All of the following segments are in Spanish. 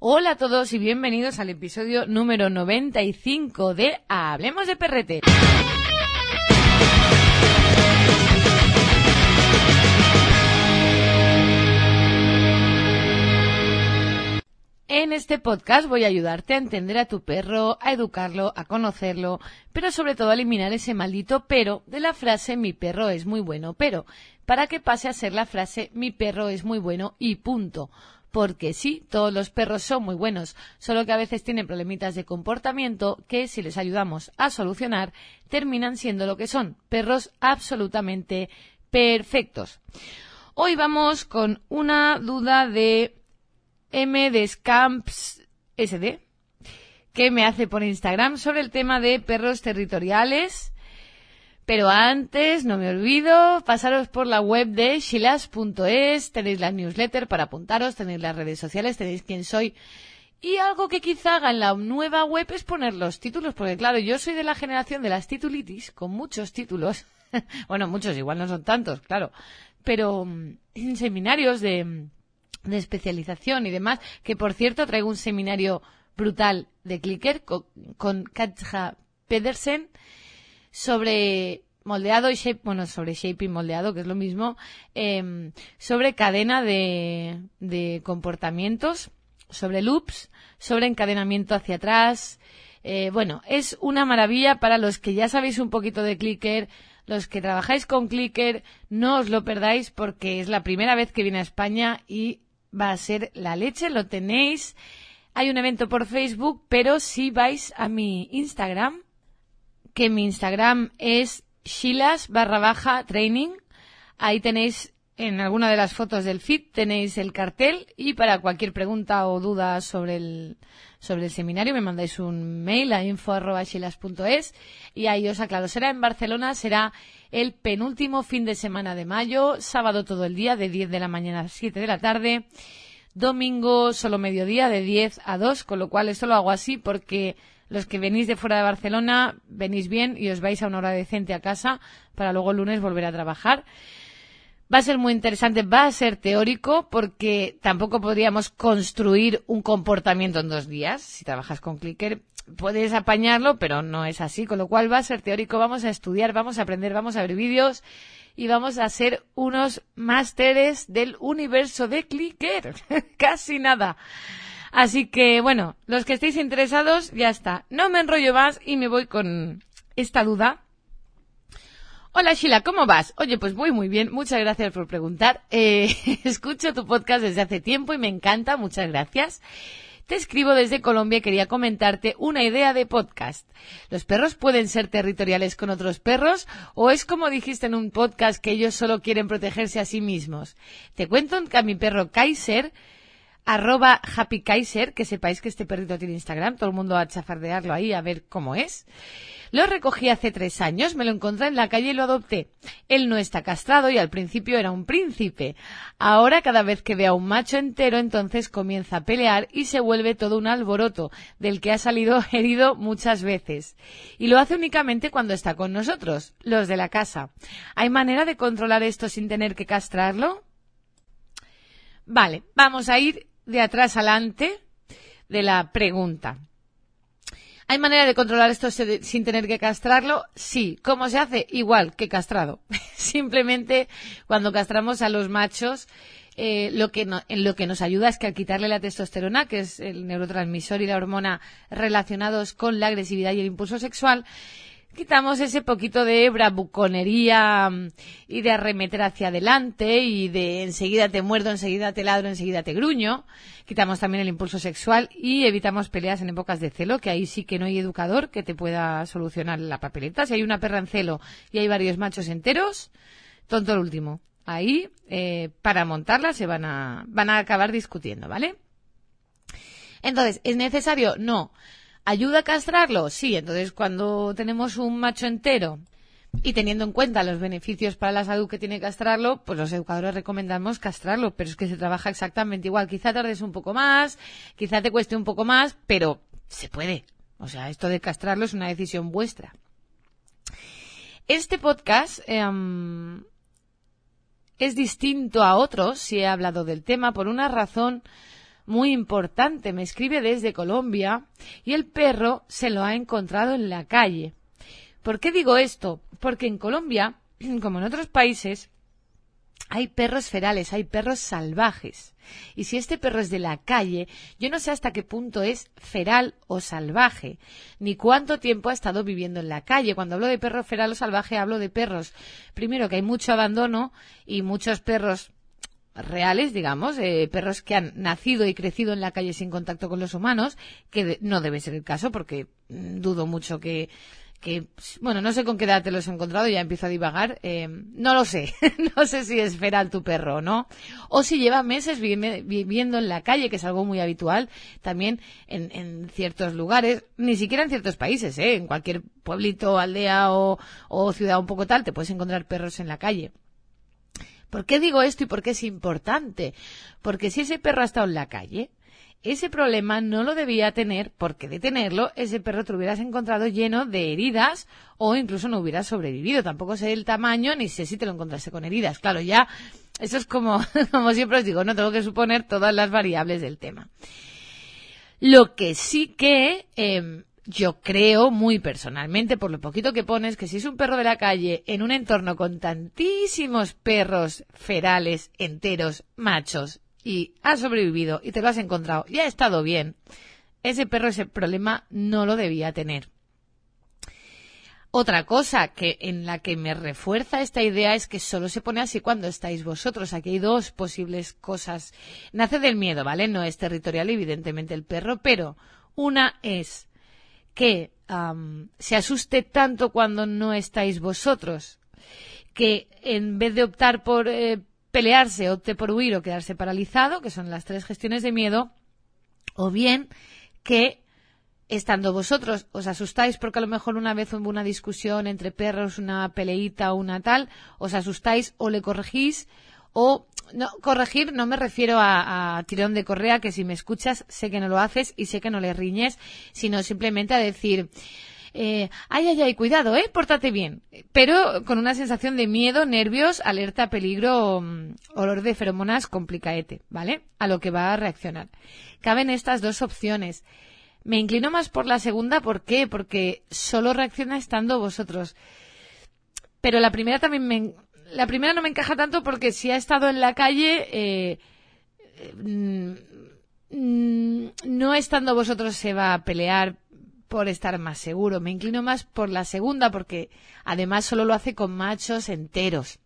Hola a todos y bienvenidos al episodio número 95 de Hablemos de Perrete. En este podcast voy a ayudarte a entender a tu perro, a educarlo, a conocerlo, pero sobre todo a eliminar ese maldito pero de la frase mi perro es muy bueno, pero para que pase a ser la frase mi perro es muy bueno y punto porque sí, todos los perros son muy buenos, solo que a veces tienen problemitas de comportamiento que, si les ayudamos a solucionar, terminan siendo lo que son, perros absolutamente perfectos. Hoy vamos con una duda de M de Scamps SD que me hace por Instagram sobre el tema de perros territoriales pero antes, no me olvido, pasaros por la web de shilas.es, tenéis la newsletter para apuntaros, tenéis las redes sociales, tenéis quién soy. Y algo que quizá haga en la nueva web es poner los títulos, porque claro, yo soy de la generación de las titulitis, con muchos títulos. bueno, muchos, igual no son tantos, claro. Pero mm, en seminarios mm, de, especialización y demás, que por cierto traigo un seminario brutal de clicker con Katja Pedersen sobre moldeado y shape, bueno, sobre shape y moldeado, que es lo mismo, em, sobre cadena de, de, comportamientos, sobre loops, sobre encadenamiento hacia atrás. Eh, bueno, es una maravilla para los que ya sabéis un poquito de Clicker, los que trabajáis con Clicker, no os lo perdáis porque es la primera vez que viene a España y va a ser la leche, lo tenéis. Hay un evento por Facebook, pero si vais a mi Instagram, que mi Instagram es shilas barra baja training. Ahí tenéis en alguna de las fotos del feed tenéis el cartel y para cualquier pregunta o duda sobre el, sobre el seminario me mandáis un mail a es y ahí os aclaro. Será en Barcelona, será el penúltimo fin de semana de mayo, sábado todo el día de 10 de la mañana a 7 de la tarde, domingo solo mediodía de 10 a 2, con lo cual esto lo hago así porque los que venís de fuera de Barcelona, venís bien y os vais a una hora decente a casa para luego el lunes volver a trabajar. Va a ser muy interesante, va a ser teórico porque tampoco podríamos construir un comportamiento en dos días. Si trabajas con Clicker, puedes apañarlo, pero no es así. Con lo cual va a ser teórico, vamos a estudiar, vamos a aprender, vamos a ver vídeos y vamos a ser unos másteres del universo de Clicker. Casi nada. Así que, bueno, los que estéis interesados, ya está. No me enrollo más y me voy con esta duda. Hola Sheila, ¿cómo vas? Oye, pues voy muy bien, muchas gracias por preguntar. Eh, escucho tu podcast desde hace tiempo y me encanta, muchas gracias. Te escribo desde Colombia y quería comentarte una idea de podcast. ¿Los perros pueden ser territoriales con otros perros o es como dijiste en un podcast que ellos solo quieren protegerse a sí mismos? Te cuento que a mi perro Kaiser arroba Happy Kaiser, que sepáis que este perrito tiene Instagram, todo el mundo va a chafardearlo ahí a ver cómo es. Lo recogí hace tres años, me lo encontré en la calle y lo adopté. Él no está castrado y al principio era un príncipe. Ahora cada vez que ve a un macho entero entonces comienza a pelear y se vuelve todo un alboroto del que ha salido herido muchas veces. Y lo hace únicamente cuando está con nosotros, los de la casa. ¿Hay manera de controlar esto sin tener que castrarlo? Vale, vamos a ir de atrás adelante de la pregunta. ¿Hay manera de controlar esto sin tener que castrarlo? Sí. ¿Cómo se hace? Igual que castrado. Simplemente cuando castramos a los machos, eh, lo, que en lo que nos ayuda es que al quitarle la testosterona, que es el neurotransmisor y la hormona relacionados con la agresividad y el impulso sexual, quitamos ese poquito de bravuconería mm, y de arremeter hacia adelante y de enseguida te muerdo, enseguida te ladro, enseguida te gruño. Quitamos también el impulso sexual y evitamos peleas en épocas de celo, que ahí sí que no hay educador que te pueda solucionar la papeleta. Si hay una perra en celo y hay varios machos enteros, tonto el último. Ahí, eh, para montarla, se van a, van a acabar discutiendo, ¿vale? Entonces, ¿es necesario? No. ¿Ayuda a castrarlo? Sí, entonces cuando tenemos un macho entero y teniendo en cuenta los beneficios para la salud que tiene castrarlo, pues los educadores recomendamos castrarlo, pero es que se trabaja exactamente igual. Quizá tardes un poco más, quizá te cueste un poco más, pero se puede. O sea, esto de castrarlo es una decisión vuestra. Este podcast em, es distinto a otros si he hablado del tema por una razón muy importante, me escribe desde Colombia y el perro se lo ha encontrado en la calle. ¿Por qué digo esto? Porque en Colombia, como en otros países, hay perros ferales, hay perros salvajes. Y si este perro es de la calle, yo no sé hasta qué punto es feral o salvaje, ni cuánto tiempo ha estado viviendo en la calle. Cuando hablo de perro feral o salvaje, hablo de perros, primero que hay mucho abandono y muchos perros reales, digamos, eh, perros que han nacido y crecido en la calle sin contacto con los humanos, que no debe ser el caso porque mm, dudo mucho que, pues, bueno, no sé con qué edad te los he encontrado, ya empiezo a divagar, eh, no lo sé, no sé si es feral tu perro o no, o si lleva meses viviendo en la calle, que es algo muy habitual también en, en ciertos lugares, ni siquiera en ciertos países, ¿eh? en cualquier pueblito, aldea o, o ciudad un poco tal, te puedes encontrar perros en la calle. ¿Por qué digo esto y por qué es importante? Porque si ese perro ha estado en la calle, ese problema no lo debía tener porque de tenerlo ese perro te hubieras encontrado lleno de heridas o incluso no hubieras sobrevivido. Tampoco sé el tamaño ni sé si te lo encontraste con heridas. Claro, ya eso es como, como siempre os digo, no tengo que suponer todas las variables del tema. Lo que sí que em, yo creo muy personalmente, por lo poquito que pones, que si es un perro de la calle en un entorno con tantísimos perros ferales, enteros, machos, y ha sobrevivido y te lo has encontrado y ha estado bien, ese perro ese problema no lo debía tener. Otra cosa que en la que me refuerza esta idea es que solo se pone así cuando estáis vosotros. Aquí hay dos posibles cosas. Nace del miedo, ¿vale? No es territorial, evidentemente, el perro, pero una es que se asuste tanto cuando no estáis vosotros, que en vez de optar por eh, pelearse, opte por huir o quedarse paralizado, que son las tres gestiones de miedo, o bien que estando vosotros os asustáis porque a lo mejor una vez hubo una discusión entre perros, una peleita o una tal, os asustáis o le corregís o no, corregir no me refiero a, tirón de correa, que si me escuchas sé que no lo haces y sé que no le riñes, sino simplemente a decir, eh, ay, ay, ay, cuidado, eh, pórtate bien, pero con una sensación de miedo, nervios, alerta, peligro, mm, olor de feromonas complicaete, ¿vale? A lo que va a reaccionar. Caben estas dos opciones. Me inclino más por la segunda, ¿por qué? Porque solo reacciona estando vosotros. Pero la primera también me, la primera no me encaja tanto porque si ha estado en la calle, eh, mm, no estando vosotros se va a pelear por estar más seguro. Me inclino más por la segunda porque además solo lo hace con machos enteros.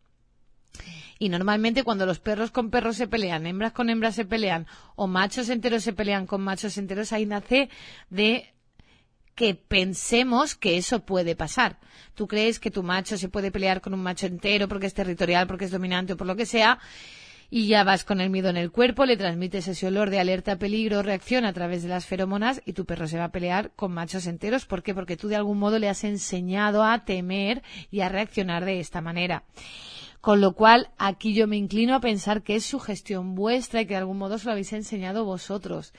Y normalmente cuando los perros con perros se pelean, hembras con hembras se pelean o machos enteros se pelean con machos enteros, ahí nace de que pensemos que eso puede pasar. Tú crees que tu macho se puede pelear con un macho entero porque es territorial, porque es dominante o por lo que sea, y ya vas con el miedo en el cuerpo, le transmites ese olor de alerta, peligro, reacción a través de las feromonas y tu perro se va a pelear con machos enteros. ¿Por qué? Porque tú de algún modo le has enseñado a temer y a reaccionar de esta manera. Con lo cual, aquí yo me inclino a pensar que es su gestión vuestra y que de algún modo se lo habéis enseñado vosotros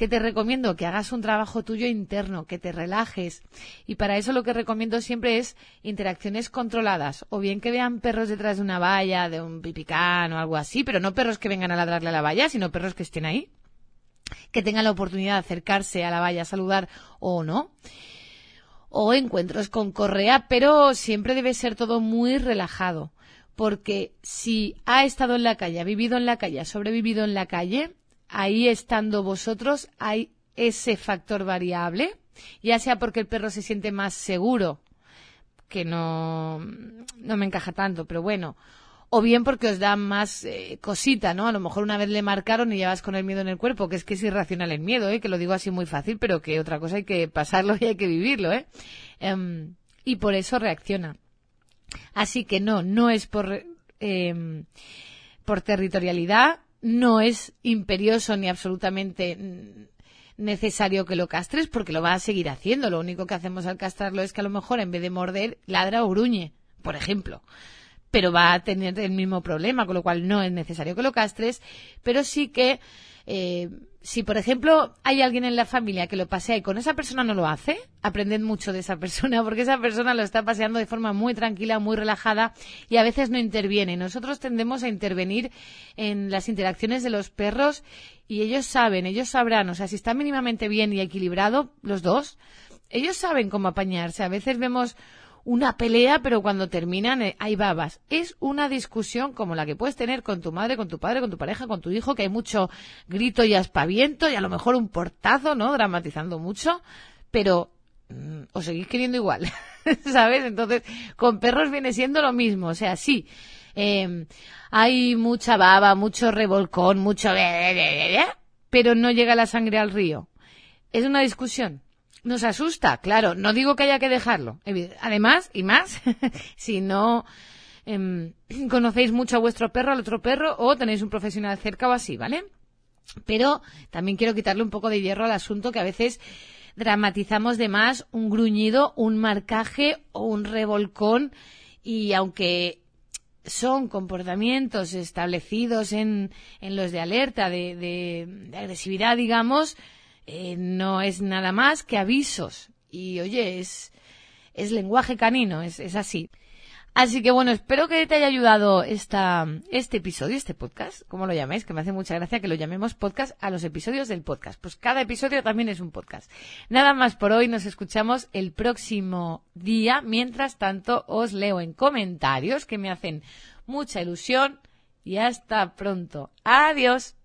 que te recomiendo que hagas un trabajo tuyo interno, que te relajes. Y para eso lo que recomiendo siempre es interacciones controladas, o bien que vean perros detrás de una valla, de un pipicán o algo así, pero no perros que vengan a ladrarle a la valla, sino perros que estén ahí, que tengan la oportunidad de acercarse a la valla, a saludar o no o encuentros con correa, pero siempre debe ser todo muy relajado, porque si ha estado en la calle, ha vivido en la calle, ha sobrevivido en la calle, ahí estando vosotros hay ese factor variable, ya sea porque el perro se siente más seguro, que no, no me encaja tanto, pero bueno, o bien porque os da más eh, cosita, ¿no? A lo mejor una vez le marcaron y llevas con el miedo en el cuerpo, que es que es irracional el miedo, ¿eh? que lo digo así muy fácil, pero que otra cosa hay que pasarlo y hay que vivirlo, ¿eh? Em, y por eso reacciona. Así que no, no es por, em, por territorialidad, no es imperioso ni absolutamente necesario que lo castres porque lo va a seguir haciendo. Lo único que hacemos al castrarlo es que a lo mejor en vez de morder, ladra o gruñe, por ejemplo pero va a tener el mismo problema, con lo cual no es necesario que lo castres, pero sí que eh, si, por ejemplo, hay alguien en la familia que lo pasea y con esa persona no lo hace, aprended mucho de esa persona, porque esa persona lo está paseando de forma muy tranquila, muy relajada y a veces no interviene. Nosotros tendemos a intervenir en las interacciones de los perros y ellos saben, ellos sabrán, o sea, si está mínimamente bien y equilibrado, los dos, ellos saben cómo apañarse. A veces vemos una pelea, pero cuando terminan eh, hay babas. Es una discusión como la que puedes tener con tu madre, con tu padre, con tu pareja, con tu hijo, que hay mucho grito y aspaviento y a lo mejor un portazo, ¿no? Dramatizando mucho, pero mm, os seguís queriendo igual, ¿sabes? Entonces, con perros viene siendo lo mismo, o sea, sí. Em, hay mucha baba, mucho revolcón, mucho... pero no llega la sangre al río. Es una discusión nos asusta, claro. No digo que haya que dejarlo. Además, y más, si no em, conocéis mucho a vuestro perro, al otro perro, o tenéis un profesional cerca o así, ¿vale? Pero también quiero quitarle un poco de hierro al asunto que a veces dramatizamos de más un gruñido, un marcaje o un revolcón y aunque son comportamientos establecidos en, en los de alerta, de, de agresividad, digamos, eh, no es nada más que avisos. Y oye, es, es lenguaje canino, es, es así. Así que bueno, espero que te haya ayudado esta, este episodio, este podcast, como lo llaméis, que me hace mucha gracia que lo llamemos podcast a los episodios del podcast. Pues cada episodio también es un podcast. Nada más por hoy, nos escuchamos el próximo día. Mientras tanto, os leo en comentarios que me hacen mucha ilusión y hasta pronto. Adiós.